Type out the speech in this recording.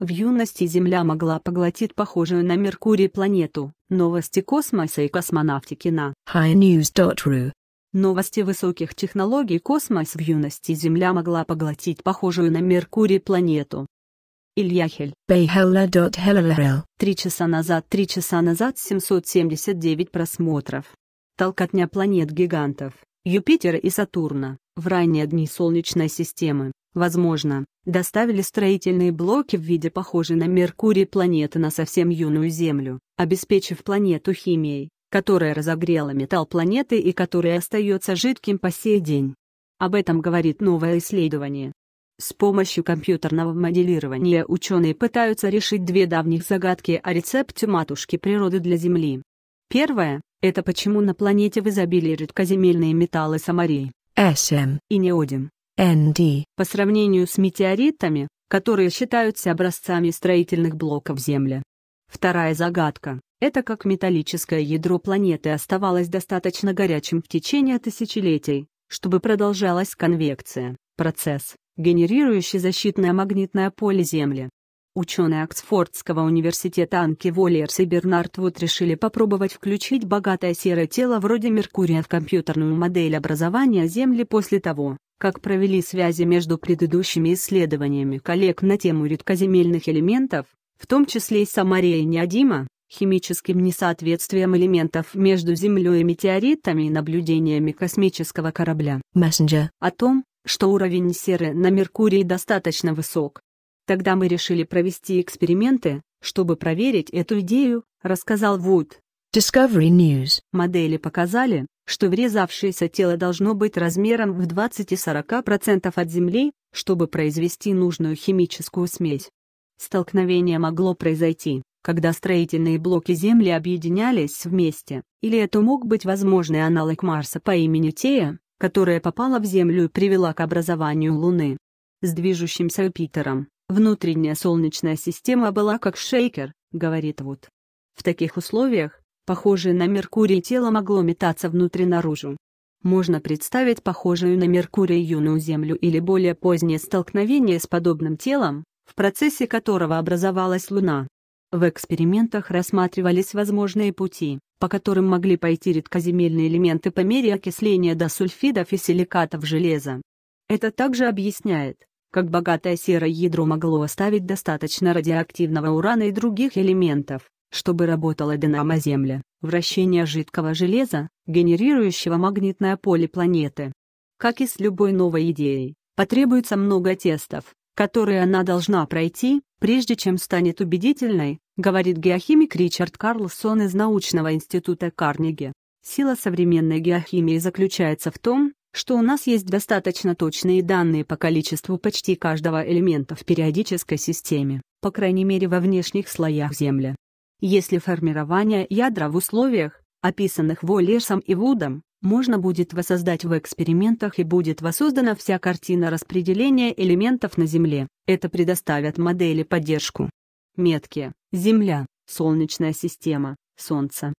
В юности Земля могла поглотить похожую на Меркурий планету. Новости космоса и космонавтики на highnews.ru Новости высоких технологий космос в юности Земля могла поглотить похожую на Меркурий планету. Илья Ильяхель. Три часа назад, три часа назад 779 просмотров. Толкотня планет-гигантов, Юпитера и Сатурна, в ранние дни Солнечной системы, возможно, доставили строительные блоки в виде похожей на Меркурий планеты на совсем юную Землю, обеспечив планету химией, которая разогрела металл планеты и которая остается жидким по сей день. Об этом говорит новое исследование. С помощью компьютерного моделирования ученые пытаются решить две давних загадки о рецепте матушки природы для Земли. Первое – это почему на планете в изобилии редкоземельные металлы самарий, эсэм и неодим. ND по сравнению с метеоритами, которые считаются образцами строительных блоков Земли. Вторая загадка – это как металлическое ядро планеты оставалось достаточно горячим в течение тысячелетий, чтобы продолжалась конвекция, процесс, генерирующий защитное магнитное поле Земли. Ученые Оксфордского университета Анки Воллерс и Бернард Вуд решили попробовать включить богатое серое тело вроде Меркурия в компьютерную модель образования Земли после того, как провели связи между предыдущими исследованиями коллег на тему редкоземельных элементов, в том числе и Самария и Неодима, химическим несоответствием элементов между Землей и метеоритами и наблюдениями космического корабля Messenger. о том, что уровень серы на Меркурии достаточно высок. Тогда мы решили провести эксперименты, чтобы проверить эту идею, рассказал Вуд. Discovery News. Модели показали, что врезавшееся тело должно быть размером в 20-40% от земли, чтобы произвести нужную химическую смесь. Столкновение могло произойти, когда строительные блоки Земли объединялись вместе, или это мог быть возможный аналог Марса по имени Тея, которая попала в Землю и привела к образованию Луны. С движущимся Юпитером, внутренняя Солнечная система была как шейкер, говорит Вуд. В таких условиях, Похожее на Меркурий тело могло метаться внутри наружу. Можно представить похожую на Меркурий юную Землю или более позднее столкновение с подобным телом, в процессе которого образовалась Луна. В экспериментах рассматривались возможные пути, по которым могли пойти редкоземельные элементы по мере окисления до сульфидов и силикатов железа. Это также объясняет, как богатое серое ядро могло оставить достаточно радиоактивного урана и других элементов, чтобы работала динамо-Земля, вращение жидкого железа, генерирующего магнитное поле планеты. Как и с любой новой идеей, потребуется много тестов, которые она должна пройти, прежде чем станет убедительной, говорит геохимик Ричард Карлсон из научного института Карнеги. Сила современной геохимии заключается в том, что у нас есть достаточно точные данные по количеству почти каждого элемента в периодической системе, по крайней мере во внешних слоях Земли если формирование ядра в условиях, описанных Воллерсом и Вудом, можно будет воссоздать в экспериментах и будет воссоздана вся картина распределения элементов на Земле. Это предоставят модели поддержку. Метки. Земля, Солнечная система, Солнце,